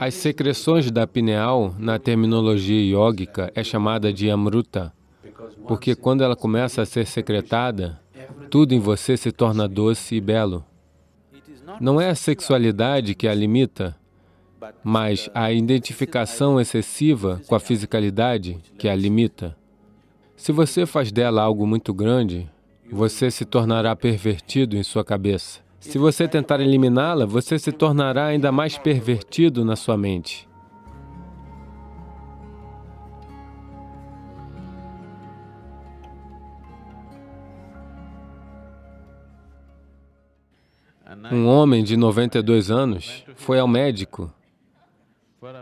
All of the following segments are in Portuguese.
As secreções da pineal, na terminologia iógica, é chamada de amruta, porque quando ela começa a ser secretada, tudo em você se torna doce e belo. Não é a sexualidade que a limita, mas a identificação excessiva com a fisicalidade que a limita. Se você faz dela algo muito grande, você se tornará pervertido em sua cabeça. Se você tentar eliminá-la, você se tornará ainda mais pervertido na sua mente. Um homem de 92 anos foi ao médico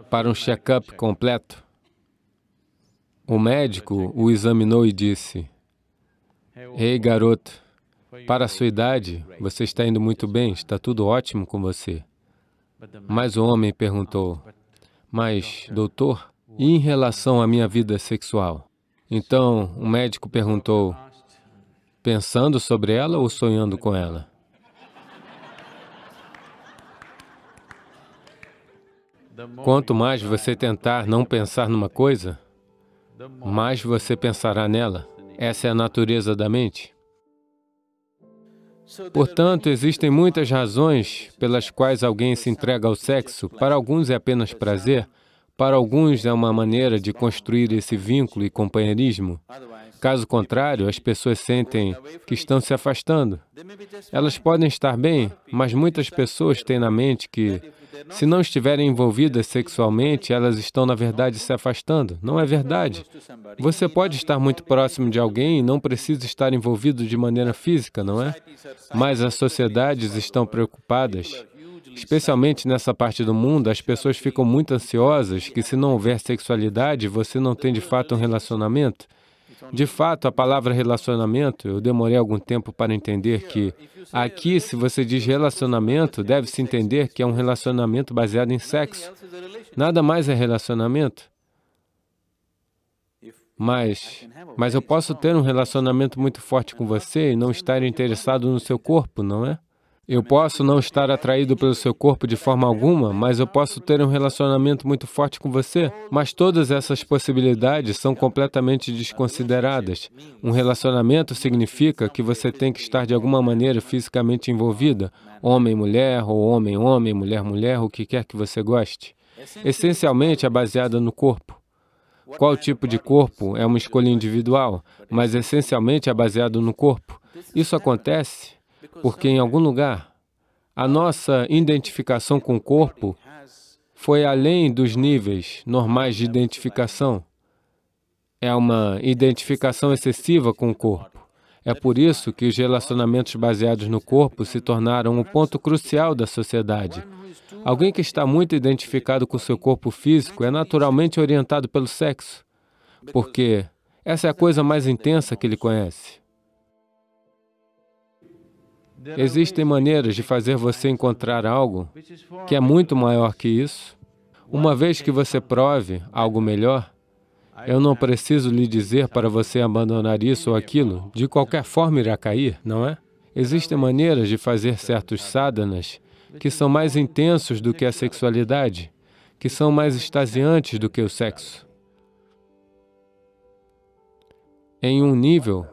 para um check-up completo. O médico o examinou e disse: Ei, garoto, para a sua idade, você está indo muito bem, está tudo ótimo com você. Mas o homem perguntou, mas, doutor, e em relação à minha vida sexual? Então, o médico perguntou, pensando sobre ela ou sonhando com ela? Quanto mais você tentar não pensar numa coisa, mais você pensará nela. Essa é a natureza da mente. Portanto, existem muitas razões pelas quais alguém se entrega ao sexo. Para alguns é apenas prazer, para alguns é uma maneira de construir esse vínculo e companheirismo. Caso contrário, as pessoas sentem que estão se afastando. Elas podem estar bem, mas muitas pessoas têm na mente que se não estiverem envolvidas sexualmente, elas estão, na verdade, se afastando. Não é verdade. Você pode estar muito próximo de alguém e não precisa estar envolvido de maneira física, não é? Mas as sociedades estão preocupadas. Especialmente nessa parte do mundo, as pessoas ficam muito ansiosas que se não houver sexualidade, você não tem de fato um relacionamento. Então, De fato, a palavra relacionamento, eu demorei algum tempo para entender que aqui, se você diz relacionamento, deve-se entender que é um relacionamento baseado em sexo. Nada mais é relacionamento. Mas, mas eu posso ter um relacionamento muito forte com você e não estar interessado no seu corpo, não é? Eu posso não estar atraído pelo seu corpo de forma alguma, mas eu posso ter um relacionamento muito forte com você. Mas todas essas possibilidades são completamente desconsideradas. Um relacionamento significa que você tem que estar de alguma maneira fisicamente envolvida, homem-mulher, ou homem-homem, mulher-mulher, o que quer que você goste. Essencialmente é baseada no corpo. Qual tipo de corpo é uma escolha individual, mas essencialmente é baseado no corpo. Isso acontece porque em algum lugar a nossa identificação com o corpo foi além dos níveis normais de identificação. É uma identificação excessiva com o corpo. É por isso que os relacionamentos baseados no corpo se tornaram um ponto crucial da sociedade. Alguém que está muito identificado com seu corpo físico é naturalmente orientado pelo sexo, porque essa é a coisa mais intensa que ele conhece. Existem maneiras de fazer você encontrar algo que é muito maior que isso. Uma vez que você prove algo melhor, eu não preciso lhe dizer para você abandonar isso ou aquilo, de qualquer forma irá cair, não é? Existem maneiras de fazer certos sadhanas que são mais intensos do que a sexualidade, que são mais extasiantes do que o sexo. Em um nível,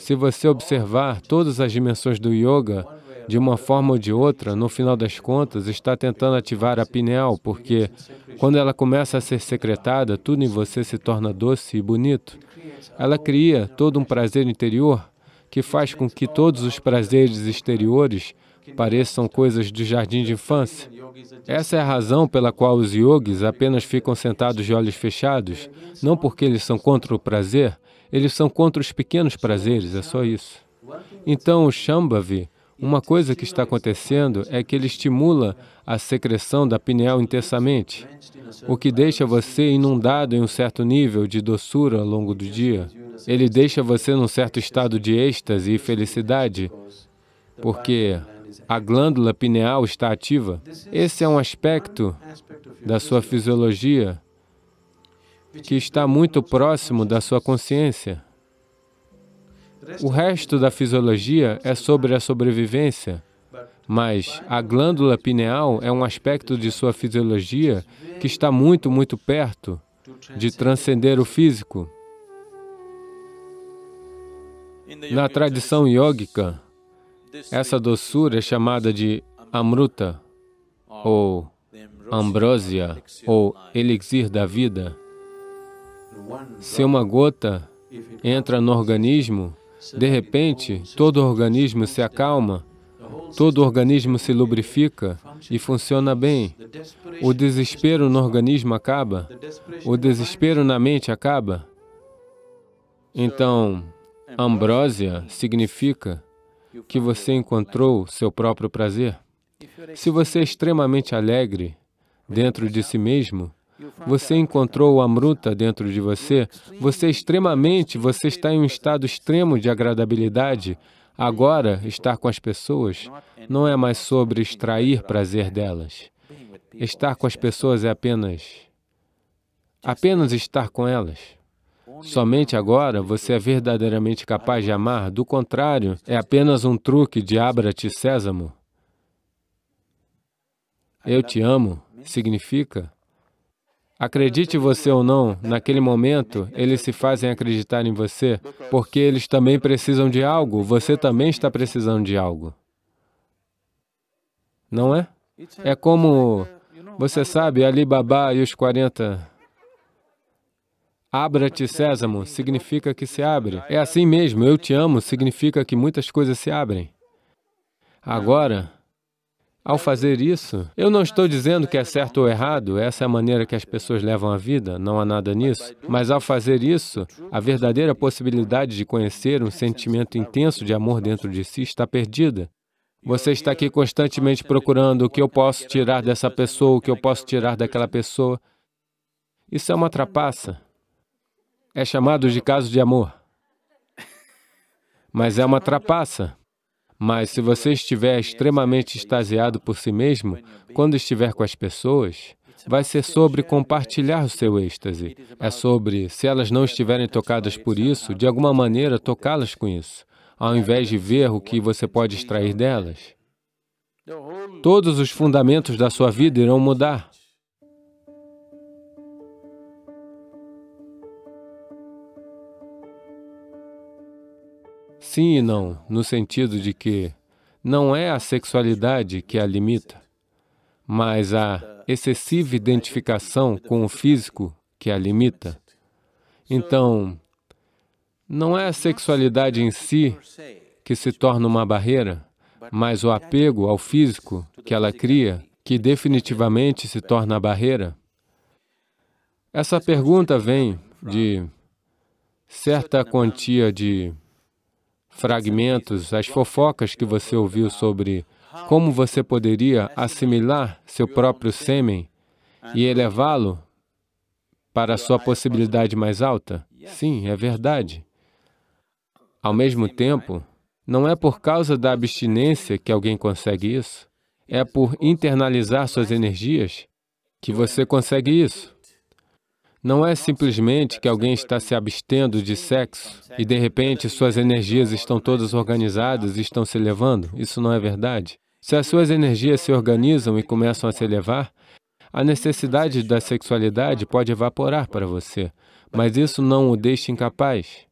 se você observar todas as dimensões do yoga, de uma forma ou de outra, no final das contas, está tentando ativar a pineal, porque quando ela começa a ser secretada, tudo em você se torna doce e bonito. Ela cria todo um prazer interior que faz com que todos os prazeres exteriores pareçam coisas do jardim de infância. Essa é a razão pela qual os yogis apenas ficam sentados de olhos fechados, não porque eles são contra o prazer, eles são contra os pequenos prazeres, é só isso. Então, o Shambhavi, uma coisa que está acontecendo é que ele estimula a secreção da pineal intensamente, o que deixa você inundado em um certo nível de doçura ao longo do dia. Ele deixa você num certo estado de êxtase e felicidade, porque a glândula pineal está ativa. Esse é um aspecto da sua fisiologia que está muito próximo da sua consciência. O resto da fisiologia é sobre a sobrevivência, mas a glândula pineal é um aspecto de sua fisiologia que está muito, muito perto de transcender o físico. Na tradição yógica, essa doçura é chamada de amruta, ou ambrosia, ou elixir da vida. Se uma gota entra no organismo, de repente, todo o organismo se acalma, todo o organismo se lubrifica e funciona bem. O desespero no organismo acaba, o desespero na mente acaba. Então, ambrósia significa que você encontrou seu próprio prazer. Se você é extremamente alegre dentro de si mesmo, você encontrou a Amruta dentro de você. Você é extremamente, você está em um estado extremo de agradabilidade. Agora, estar com as pessoas não é mais sobre extrair prazer delas. Estar com as pessoas é apenas apenas estar com elas. Somente agora você é verdadeiramente capaz de amar, do contrário, é apenas um truque de Abrate Sésamo. Eu te amo significa Acredite você ou não, naquele momento eles se fazem acreditar em você, porque eles também precisam de algo, você também está precisando de algo. Não é? É como, você sabe, Ali Baba e os 40. Abra-te, sésamo, significa que se abre. É assim mesmo, eu te amo, significa que muitas coisas se abrem. Agora, ao fazer isso, eu não estou dizendo que é certo ou errado, essa é a maneira que as pessoas levam a vida, não há nada nisso, mas ao fazer isso, a verdadeira possibilidade de conhecer um sentimento intenso de amor dentro de si está perdida. Você está aqui constantemente procurando o que eu posso tirar dessa pessoa, o que eu posso tirar daquela pessoa. Isso é uma trapaça. É chamado de caso de amor. Mas é uma trapaça. Mas se você estiver extremamente extasiado por si mesmo, quando estiver com as pessoas, vai ser sobre compartilhar o seu êxtase. É sobre, se elas não estiverem tocadas por isso, de alguma maneira tocá-las com isso, ao invés de ver o que você pode extrair delas. Todos os fundamentos da sua vida irão mudar. Sim e não, no sentido de que não é a sexualidade que a limita, mas a excessiva identificação com o físico que a limita. Então, não é a sexualidade em si que se torna uma barreira, mas o apego ao físico que ela cria, que definitivamente se torna a barreira. Essa pergunta vem de certa quantia de fragmentos, as fofocas que você ouviu sobre como você poderia assimilar seu próprio sêmen e elevá-lo para sua possibilidade mais alta? Sim, é verdade. Ao mesmo tempo, não é por causa da abstinência que alguém consegue isso, é por internalizar suas energias que você consegue isso. Não é simplesmente que alguém está se abstendo de sexo e, de repente, suas energias estão todas organizadas e estão se elevando. Isso não é verdade. Se as suas energias se organizam e começam a se elevar, a necessidade da sexualidade pode evaporar para você, mas isso não o deixa incapaz.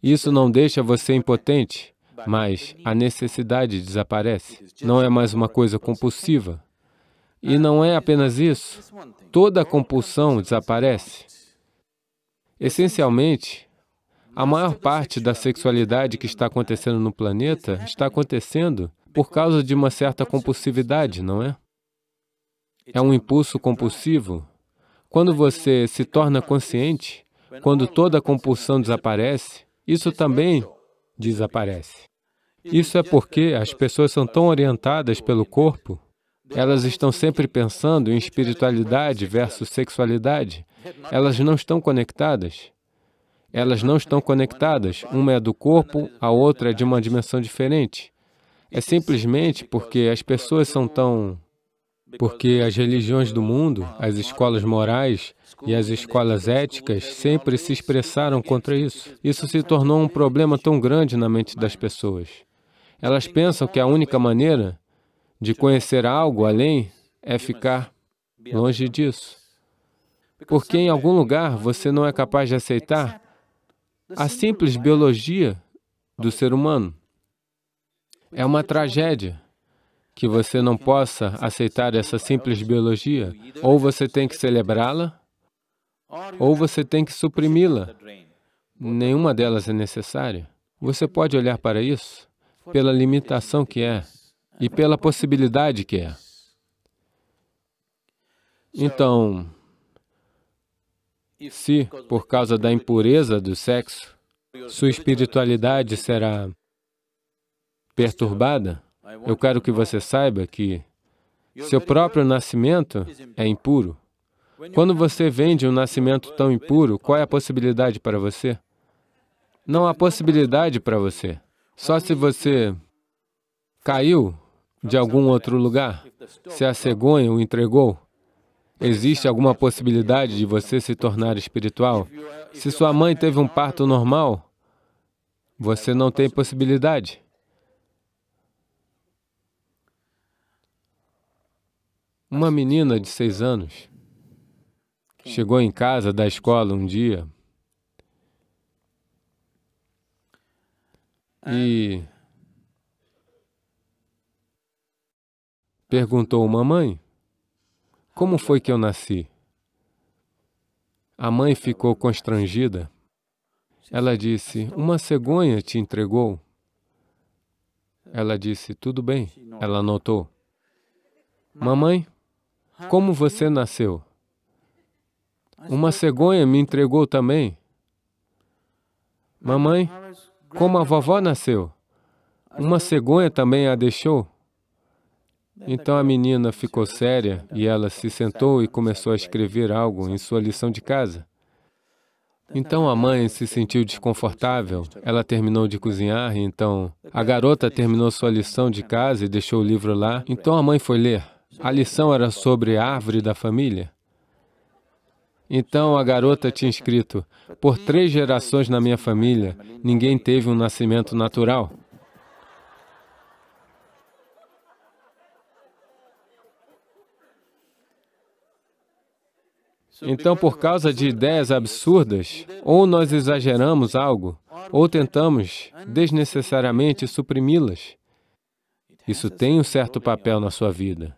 Isso não deixa você impotente, mas a necessidade desaparece. Não é mais uma coisa compulsiva, e não é apenas isso. Toda compulsão desaparece. Essencialmente, a maior parte da sexualidade que está acontecendo no planeta está acontecendo por causa de uma certa compulsividade, não é? É um impulso compulsivo. Quando você se torna consciente, quando toda compulsão desaparece, isso também desaparece. Isso é porque as pessoas são tão orientadas pelo corpo elas estão sempre pensando em espiritualidade versus sexualidade. Elas não estão conectadas. Elas não estão conectadas. Uma é do corpo, a outra é de uma dimensão diferente. É simplesmente porque as pessoas são tão porque as religiões do mundo, as escolas morais e as escolas éticas sempre se expressaram contra isso. Isso se tornou um problema tão grande na mente das pessoas. Elas pensam que a única maneira de conhecer algo além é ficar longe disso. Porque em algum lugar você não é capaz de aceitar a simples biologia do ser humano. É uma tragédia que você não possa aceitar essa simples biologia. Ou você tem que celebrá-la, ou você tem que suprimi-la. Nenhuma delas é necessária. Você pode olhar para isso pela limitação que é e pela possibilidade que é. Então, se, por causa da impureza do sexo, sua espiritualidade será perturbada, eu quero que você saiba que seu próprio nascimento é impuro. Quando você vende um nascimento tão impuro, qual é a possibilidade para você? Não há possibilidade para você. Só se você caiu de algum outro lugar, se a cegonha o entregou, existe alguma possibilidade de você se tornar espiritual? Se sua mãe teve um parto normal, você não tem possibilidade. Uma menina de seis anos chegou em casa da escola um dia e Perguntou mamãe, como foi que eu nasci? A mãe ficou constrangida. Ela disse, uma cegonha te entregou. Ela disse, tudo bem. Ela notou. Mamãe, como você nasceu? Uma cegonha me entregou também. Mamãe, como a vovó nasceu? Uma cegonha também a deixou. Tá então a menina ficou séria e ela tá se sentou e tá começou a escrever algo em sua lição de casa. Então a mãe se sentiu desconfortável. Ela terminou de cozinhar, então a garota terminou sua lição de casa e deixou o livro lá. Então a mãe foi ler. A lição era sobre a árvore da família. Então a garota tinha escrito: Por três gerações na minha família, ninguém teve um nascimento natural. Então, por causa de ideias absurdas, ou nós exageramos algo, ou tentamos desnecessariamente suprimi-las. Isso tem um certo papel na sua vida.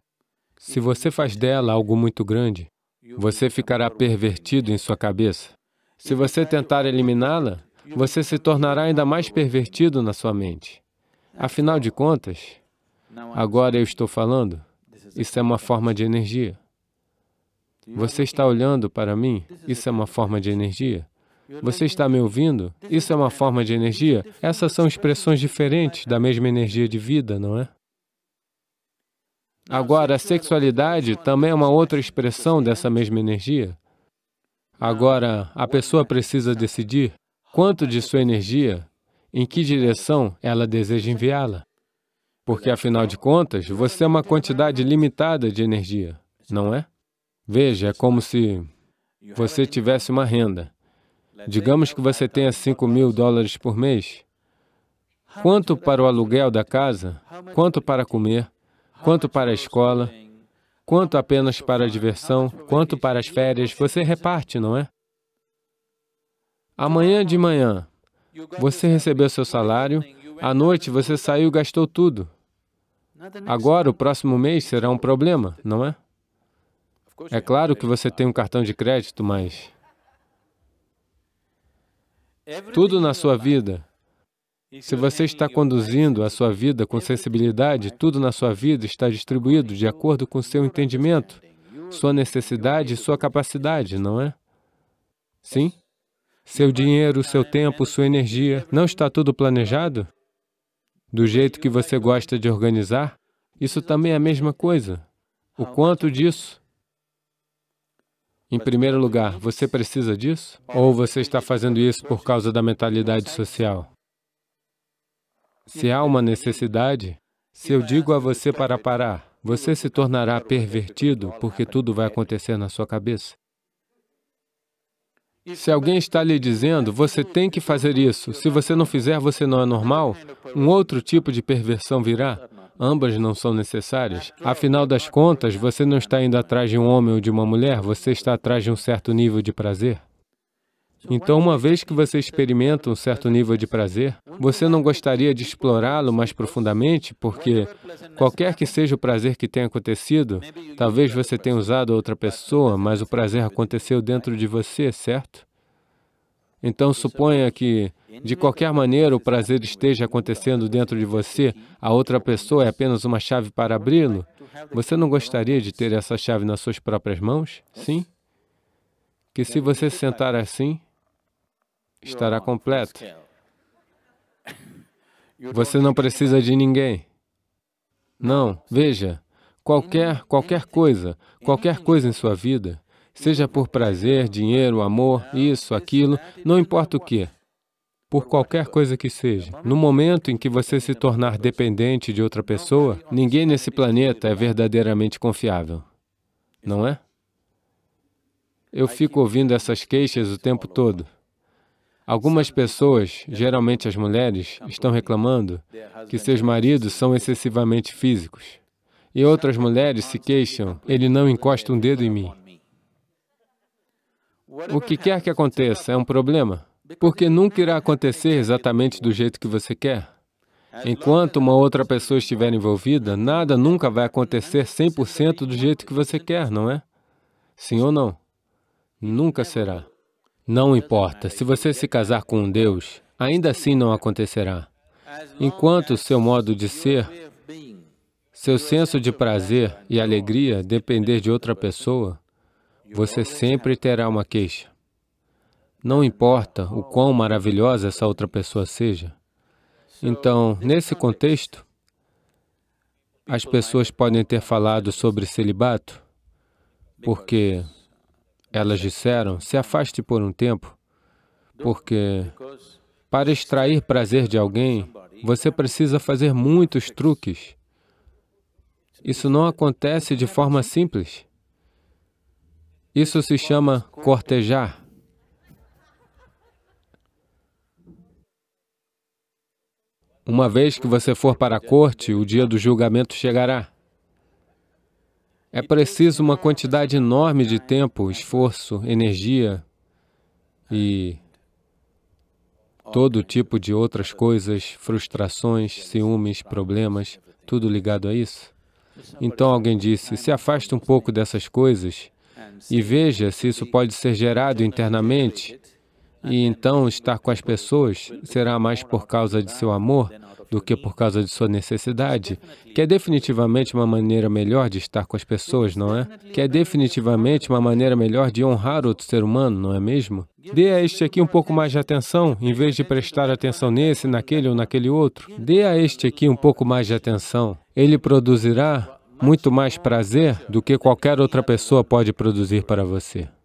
Se você faz dela algo muito grande, você ficará pervertido em sua cabeça. Se você tentar eliminá-la, você se tornará ainda mais pervertido na sua mente. Afinal de contas, agora eu estou falando, isso é uma forma de energia. Você está olhando para mim? Isso é uma forma de energia. Você está me ouvindo? Isso é uma forma de energia? Essas são expressões diferentes da mesma energia de vida, não é? Agora, a sexualidade também é uma outra expressão dessa mesma energia. Agora, a pessoa precisa decidir quanto de sua energia, em que direção ela deseja enviá-la. Porque, afinal de contas, você é uma quantidade limitada de energia, não é? Veja, é como se você tivesse uma renda. Digamos que você tenha 5 mil dólares por mês. Quanto para o aluguel da casa? Quanto para comer? Quanto para a escola? Quanto apenas para a diversão? Quanto para as férias? Você reparte, não é? Amanhã de manhã, você recebeu seu salário, à noite você saiu e gastou tudo. Agora, o próximo mês será um problema, não é? É claro né? que você tem um cartão de crédito, mas tudo na sua vida, se você está conduzindo a sua vida com sensibilidade, tudo na sua vida está distribuído de acordo com seu entendimento, sua necessidade e sua capacidade, não é? Sim? Seu dinheiro, seu tempo, sua energia, não está tudo planejado? Do jeito que você gosta de organizar? Isso também é a mesma coisa. O quanto disso em primeiro lugar, você precisa disso? Ou você está fazendo isso por causa da mentalidade social? Se há uma necessidade, se eu digo a você para parar, você se tornará pervertido porque tudo vai acontecer na sua cabeça. Se alguém está lhe dizendo, você tem que fazer isso, se você não fizer, você não é normal, um outro tipo de perversão virá. Ambas não são necessárias. Afinal das contas, você não está indo atrás de um homem ou de uma mulher, você está atrás de um certo nível de prazer. Então, uma vez que você experimenta um certo nível de prazer, você não gostaria de explorá-lo mais profundamente, porque qualquer que seja o prazer que tenha acontecido, talvez você tenha usado outra pessoa, mas o prazer aconteceu dentro de você, certo? Então, suponha que, de qualquer maneira, o prazer esteja acontecendo dentro de você, a outra pessoa é apenas uma chave para abri-lo. Você não gostaria de ter essa chave nas suas próprias mãos? Sim? Que se você sentar assim, estará completo. Você não precisa de ninguém. Não, veja, qualquer, hum, qualquer coisa, qualquer hum. coisa em sua vida, seja por prazer, dinheiro, amor, isso, aquilo, não importa o que, por qualquer coisa que seja. No momento em que você se tornar dependente de outra pessoa, ninguém nesse planeta é verdadeiramente confiável, não é? Eu fico ouvindo essas queixas o tempo todo. Algumas pessoas, geralmente as mulheres, estão reclamando que seus maridos são excessivamente físicos. E outras mulheres se queixam, ele não encosta um dedo em mim. O que quer que aconteça é um problema, porque nunca irá acontecer exatamente do jeito que você quer. Enquanto uma outra pessoa estiver envolvida, nada nunca vai acontecer 100% do jeito que você quer, não é? Sim ou não? Nunca será. Não importa, se você se casar com um Deus, ainda assim não acontecerá. Enquanto seu modo de ser, seu senso de prazer e alegria depender de outra pessoa, você sempre terá uma queixa. Não importa o quão maravilhosa essa outra pessoa seja. Então, nesse contexto, as pessoas podem ter falado sobre celibato, porque elas disseram: se afaste por um tempo, porque para extrair prazer de alguém, você precisa fazer muitos truques. Isso não acontece de forma simples. Isso se chama cortejar. Uma vez que você for para a corte, o dia do julgamento chegará. É preciso uma quantidade enorme de tempo, esforço, energia e todo tipo de outras coisas, frustrações, ciúmes, problemas, tudo ligado a isso. Então alguém disse, se afasta um pouco dessas coisas e veja se isso pode ser gerado internamente e então estar com as pessoas será mais por causa de seu amor do que por causa de sua necessidade, que é definitivamente uma maneira melhor de estar com as pessoas, não é? Que é definitivamente uma maneira melhor de honrar outro ser humano, não é mesmo? Dê a este aqui um pouco mais de atenção, em vez de prestar atenção nesse, naquele ou naquele outro. Dê a este aqui um pouco mais de atenção. Ele produzirá muito mais prazer do que qualquer outra pessoa pode produzir para você.